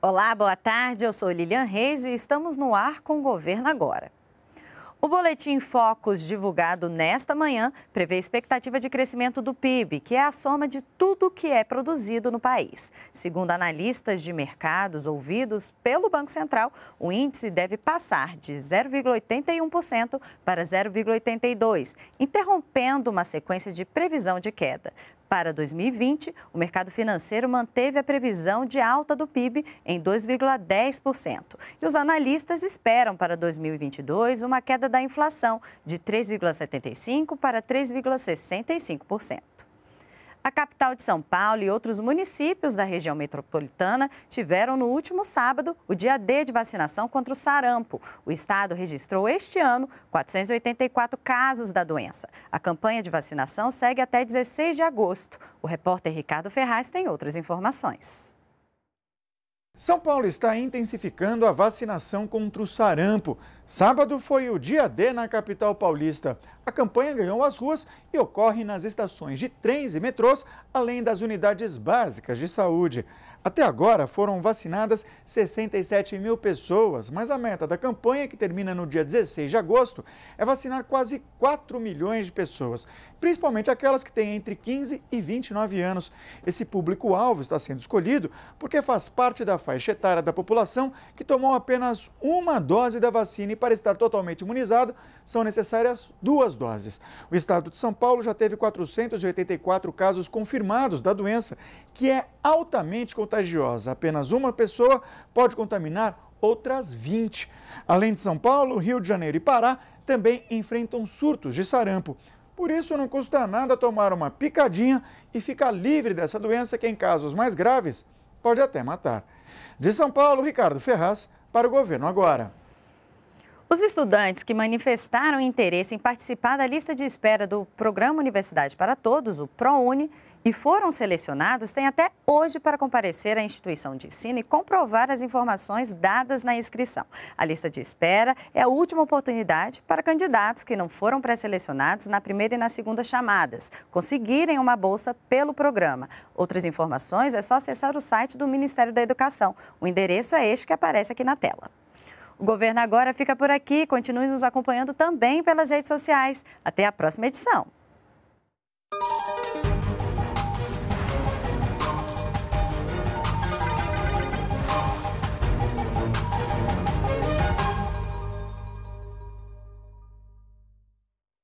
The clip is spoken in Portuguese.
Olá, boa tarde. Eu sou Lilian Reis e estamos no ar com o Governo Agora. O boletim Focus, divulgado nesta manhã, prevê expectativa de crescimento do PIB, que é a soma de tudo o que é produzido no país. Segundo analistas de mercados ouvidos pelo Banco Central, o índice deve passar de 0,81% para 0,82%, interrompendo uma sequência de previsão de queda. Para 2020, o mercado financeiro manteve a previsão de alta do PIB em 2,10%. E os analistas esperam para 2022 uma queda da inflação de 3,75% para 3,65%. A capital de São Paulo e outros municípios da região metropolitana tiveram no último sábado o dia D de vacinação contra o sarampo. O estado registrou este ano 484 casos da doença. A campanha de vacinação segue até 16 de agosto. O repórter Ricardo Ferraz tem outras informações. São Paulo está intensificando a vacinação contra o sarampo. Sábado foi o dia D na capital paulista. A campanha ganhou as ruas e ocorre nas estações de trens e metrôs, além das unidades básicas de saúde. Até agora foram vacinadas 67 mil pessoas, mas a meta da campanha, que termina no dia 16 de agosto, é vacinar quase 4 milhões de pessoas, principalmente aquelas que têm entre 15 e 29 anos. Esse público-alvo está sendo escolhido porque faz parte da faixa etária da população que tomou apenas uma dose da vacina e, para estar totalmente imunizado, são necessárias duas doses. O estado de São Paulo já teve 484 casos confirmados da doença que é altamente contagiosa. Apenas uma pessoa pode contaminar outras 20. Além de São Paulo, Rio de Janeiro e Pará também enfrentam surtos de sarampo. Por isso, não custa nada tomar uma picadinha e ficar livre dessa doença que, em casos mais graves, pode até matar. De São Paulo, Ricardo Ferraz, para o governo agora. Os estudantes que manifestaram interesse em participar da lista de espera do Programa Universidade para Todos, o ProUni, e foram selecionados têm até hoje para comparecer à instituição de ensino e comprovar as informações dadas na inscrição. A lista de espera é a última oportunidade para candidatos que não foram pré-selecionados na primeira e na segunda chamadas conseguirem uma bolsa pelo programa. Outras informações é só acessar o site do Ministério da Educação. O endereço é este que aparece aqui na tela. O Governo Agora fica por aqui. Continue nos acompanhando também pelas redes sociais. Até a próxima edição.